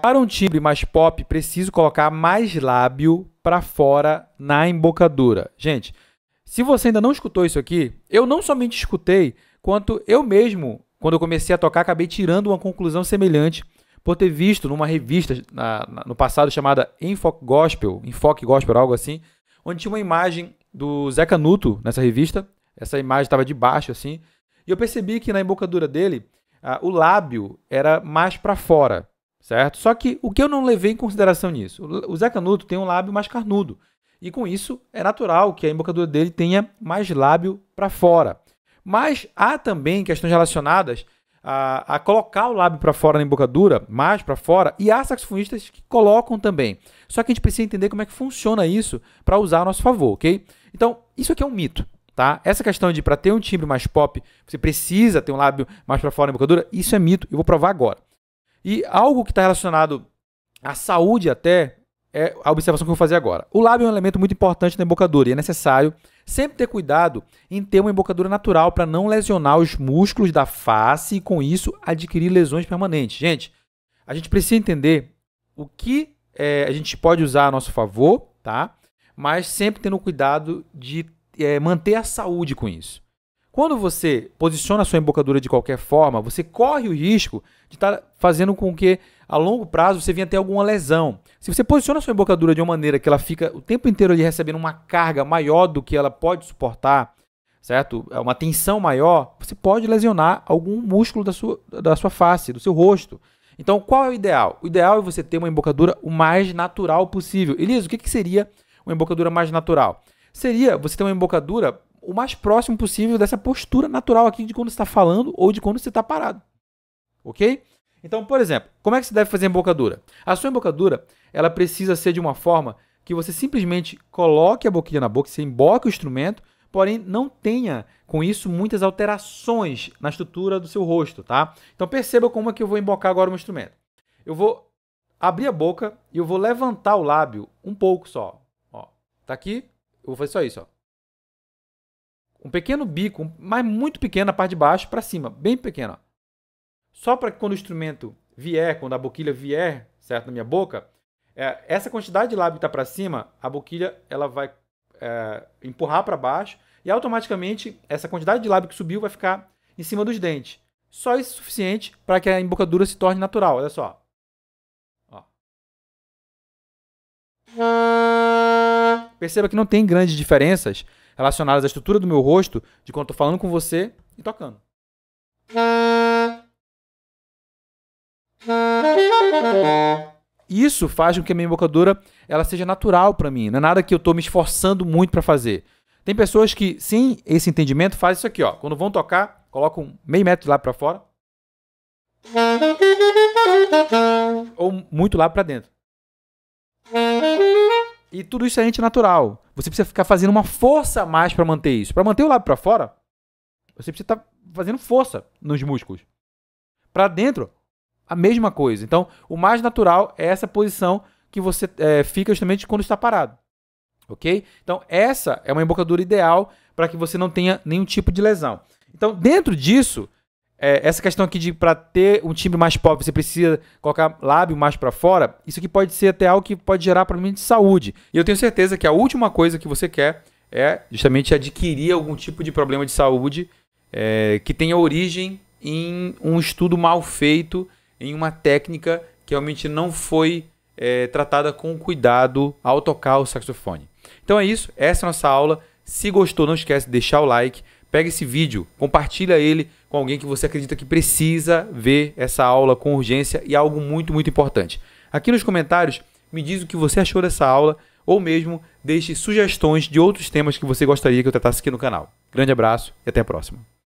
Para um timbre mais pop, preciso colocar mais lábio para fora na embocadura. Gente, se você ainda não escutou isso aqui, eu não somente escutei, quanto eu mesmo, quando eu comecei a tocar, acabei tirando uma conclusão semelhante por ter visto numa revista na, na, no passado chamada Enfoque Gospel, Enfoque Gospel, algo assim, onde tinha uma imagem do Zé Canuto nessa revista. Essa imagem estava de baixo assim, e eu percebi que na embocadura dele, o lábio era mais para fora certo? Só que o que eu não levei em consideração nisso? O Zé Canuto tem um lábio mais carnudo. E com isso, é natural que a embocadura dele tenha mais lábio para fora. Mas há também questões relacionadas a, a colocar o lábio para fora na embocadura, mais para fora, e há saxofonistas que colocam também. Só que a gente precisa entender como é que funciona isso para usar a nosso favor, ok? Então, isso aqui é um mito. Tá? Essa questão de para ter um timbre mais pop, você precisa ter um lábio mais para fora na embocadura, isso é mito, eu vou provar agora. E algo que está relacionado à saúde até é a observação que eu vou fazer agora. O lábio é um elemento muito importante na embocadura e é necessário sempre ter cuidado em ter uma embocadura natural para não lesionar os músculos da face e com isso adquirir lesões permanentes. Gente, a gente precisa entender o que é, a gente pode usar a nosso favor, tá? Mas sempre tendo cuidado de é, manter a saúde com isso. Quando você posiciona a sua embocadura de qualquer forma, você corre o risco de estar tá fazendo com que a longo prazo você venha ter alguma lesão. Se você posiciona a sua embocadura de uma maneira que ela fica o tempo inteiro ali recebendo uma carga maior do que ela pode suportar, certo? É uma tensão maior, você pode lesionar algum músculo da sua, da sua face, do seu rosto. Então, qual é o ideal? O ideal é você ter uma embocadura o mais natural possível. Elisa, o que, que seria uma embocadura mais natural? Seria você ter uma embocadura o mais próximo possível dessa postura natural aqui de quando você está falando ou de quando você está parado. Ok? Então, por exemplo, como é que você deve fazer a embocadura? A sua embocadura ela precisa ser de uma forma que você simplesmente coloque a boquilha na boca, você emboque o instrumento, porém não tenha com isso muitas alterações na estrutura do seu rosto, tá? Então perceba como é que eu vou embocar agora o meu instrumento. Eu vou abrir a boca e eu vou levantar o lábio um pouco só. Ó, tá aqui, eu vou fazer só isso, ó um pequeno bico, mas muito pequeno a parte de baixo para cima, bem pequena. Só para que quando o instrumento vier, quando a boquilha vier, certo, na minha boca, é, essa quantidade de lábio que está para cima, a boquilha ela vai é, empurrar para baixo e automaticamente essa quantidade de lábio que subiu vai ficar em cima dos dentes. Só isso é suficiente para que a embocadura se torne natural. Olha só. Ó. Perceba que não tem grandes diferenças relacionadas à estrutura do meu rosto, de quando eu tô falando com você e tocando. Isso faz com que a minha embocadura ela seja natural para mim. Não é nada que eu estou me esforçando muito para fazer. Tem pessoas que, sim, esse entendimento, faz isso aqui. ó. Quando vão tocar, colocam meio metro lá para fora. Ou muito lá para dentro. E tudo isso é antinatural. Você precisa ficar fazendo uma força a mais para manter isso. Para manter o lábio para fora, você precisa estar tá fazendo força nos músculos. Para dentro, a mesma coisa. Então, o mais natural é essa posição que você é, fica justamente quando está parado. Ok? Então, essa é uma embocadura ideal para que você não tenha nenhum tipo de lesão. Então, dentro disso, é, essa questão aqui de para ter um timbre mais pobre você precisa colocar lábio mais para fora, isso aqui pode ser até algo que pode gerar problema de saúde. E eu tenho certeza que a última coisa que você quer é justamente adquirir algum tipo de problema de saúde é, que tenha origem em um estudo mal feito, em uma técnica que realmente não foi é, tratada com cuidado ao tocar o saxofone. Então é isso, essa é a nossa aula. Se gostou, não esquece de deixar o like, pega esse vídeo, compartilha ele com alguém que você acredita que precisa ver essa aula com urgência e algo muito, muito importante. Aqui nos comentários, me diz o que você achou dessa aula ou mesmo deixe sugestões de outros temas que você gostaria que eu tratasse aqui no canal. Grande abraço e até a próxima.